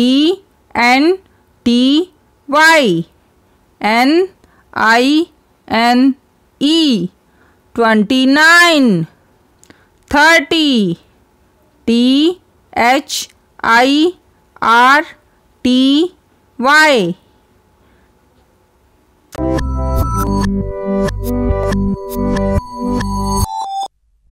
E N T Y N I N E twenty nine thirty T H I R T Y Thank you.